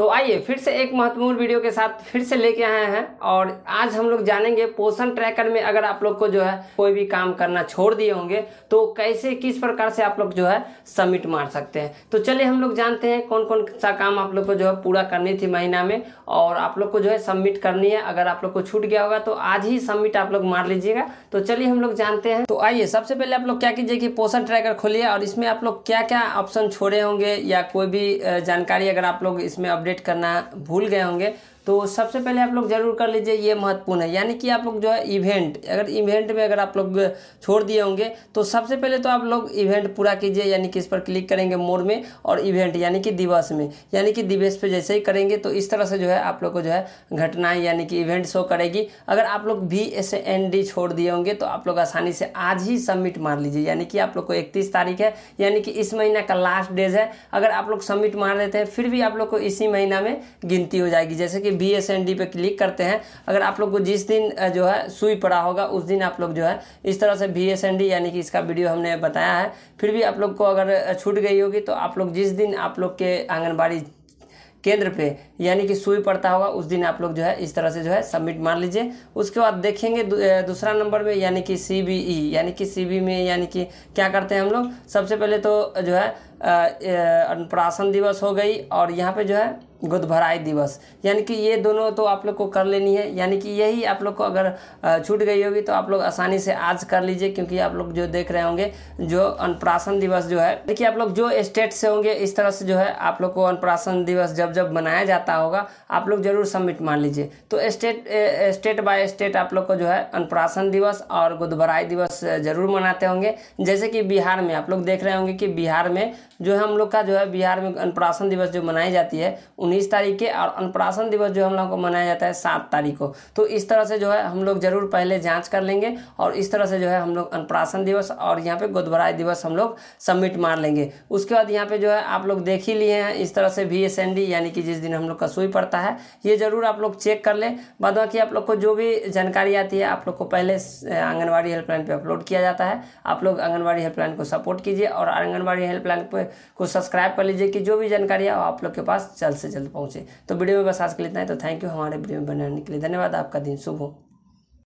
तो आइए फिर से एक महत्वपूर्ण वीडियो के साथ फिर से लेके आए हैं और आज हम लोग जानेंगे पोषण ट्रैकर में अगर आप लोग को जो है कोई भी काम करना छोड़ दिए होंगे तो कैसे किस प्रकार से आप लोग जो है सबमिट मार सकते हैं तो चलिए हम लोग जानते हैं कौन कौन सा काम आप लोग को जो है पूरा करनी थी महीना में और आप लोग को जो है सबमिट करनी है अगर आप लोग को छूट गया होगा तो आज ही सबमिट आप लोग मार लीजिएगा तो चलिए हम लोग जानते हैं तो आइए सबसे पहले आप लोग क्या कीजिए कि पोषण ट्रैकर खोलिए और इसमें आप लोग क्या क्या ऑप्शन छोड़े होंगे या कोई भी जानकारी अगर आप लोग इसमें अपडेट अपडेट करना भूल गए होंगे तो सबसे पहले आप लोग जरूर कर लीजिए ये महत्वपूर्ण है यानी कि आप लोग जो है इवेंट अगर इवेंट में अगर आप लोग छोड़ दिए होंगे तो सबसे पहले तो आप लोग इवेंट पूरा कीजिए यानी कि इस पर क्लिक करेंगे मोड़ में और इवेंट यानी कि दिवस में यानी कि दिवस पे जैसे ही करेंगे तो इस तरह से जो है आप लोग को जो है घटनाएँ यानी कि इवेंट शो करेगी अगर आप लोग भी एस एन डी छोड़ दिए होंगे तो आप लोग आसानी से आज ही सबमिट मार लीजिए यानी कि आप लोग को इकतीस तारीख है यानी कि इस महीना का लास्ट डेज है अगर आप लोग सबमिट मार देते हैं फिर भी आप लोग को इसी महीना में गिनती हो जाएगी जैसे कि कि बी एस एन डी पर क्लिक करते हैं अगर आप लोग को जिस दिन जो है सुई पड़ा होगा उस दिन आप लोग जो है इस तरह से बी एस एन डी यानी कि इसका वीडियो हमने बताया है फिर भी आप लोग को अगर छूट गई होगी तो आप लोग जिस दिन आप लोग के आंगनबाड़ी केंद्र पे यानी कि सुई पड़ता होगा उस दिन आप लोग जो है इस तरह से जो है सबमिट मार लीजिए उसके बाद देखेंगे दूसरा दु, नंबर में यानी कि सी बी ई यानी कि सी बी में यानी कि क्या करते हैं हम लोग सबसे पहले तो जो है अनुप्राशन दिवस हो गई और यहाँ पे जो है गुदभराई दिवस यानी कि ये दोनों तो आप लोग को कर लेनी है यानी कि यही आप लोग को अगर छूट गई होगी तो आप लोग आसानी से आज कर लीजिए क्योंकि आप लोग जो देख रहे होंगे जो अनुप्राशन दिवस जो है देखिए आप लोग जो स्टेट से होंगे इस तरह से जो है आप लोग को अनुप्राशन दिवस जब जब मनाया जाता होगा आप लोग जरूर सबमिट मान लीजिए तो स्टेट स्टेट बाय स्टेट आप लोग को जो है अनुप्राशन दिवस और गुदभराई दिवस जरूर मनाते होंगे जैसे कि बिहार में आप लोग देख रहे होंगे कि बिहार में जो है हम लोग का जो है बिहार में अन्नप्राशन दिवस जो मनाई जाती है उन्नीस तारीख के और अनप्राशन दिवस जो हम लोग को मनाया जाता है सात तारीख को तो इस तरह से जो है हम लोग जरूर पहले जाँच कर लेंगे और इस तरह से जो है हम लोग अनप्राशन दिवस और यहाँ पे गोदभराई दिवस हम लोग सबमिट मार लेंगे उसके बाद यहाँ पे जो है आप लोग देख ही लिए हैं इस तरह से वी एस एन डी यानी कि जिस दिन हम लोग का सुई पड़ता है ये जरूर आप लोग चेक कर लें बाद बाकी आप लोग को जो भी जानकारी आती है आप लोग को पहले आंगनबाड़ी हेल्पलाइन पर अपलोड किया जाता है आप लोग आंगनबाड़ी हेल्पलाइन को सपोर्ट कीजिए और आंगनबाड़ी हेल्पलाइन पर को सब्सक्राइब कर लीजिए कि जो भी जानकारी है आप लोग के पास जल्द से जल्द पहुँचे तो वीडियो में बस आज के लिए इतना है तो थैंक यू हमारे वीडियो में बनाने के लिए धन्यवाद आपका दिन शुभ हो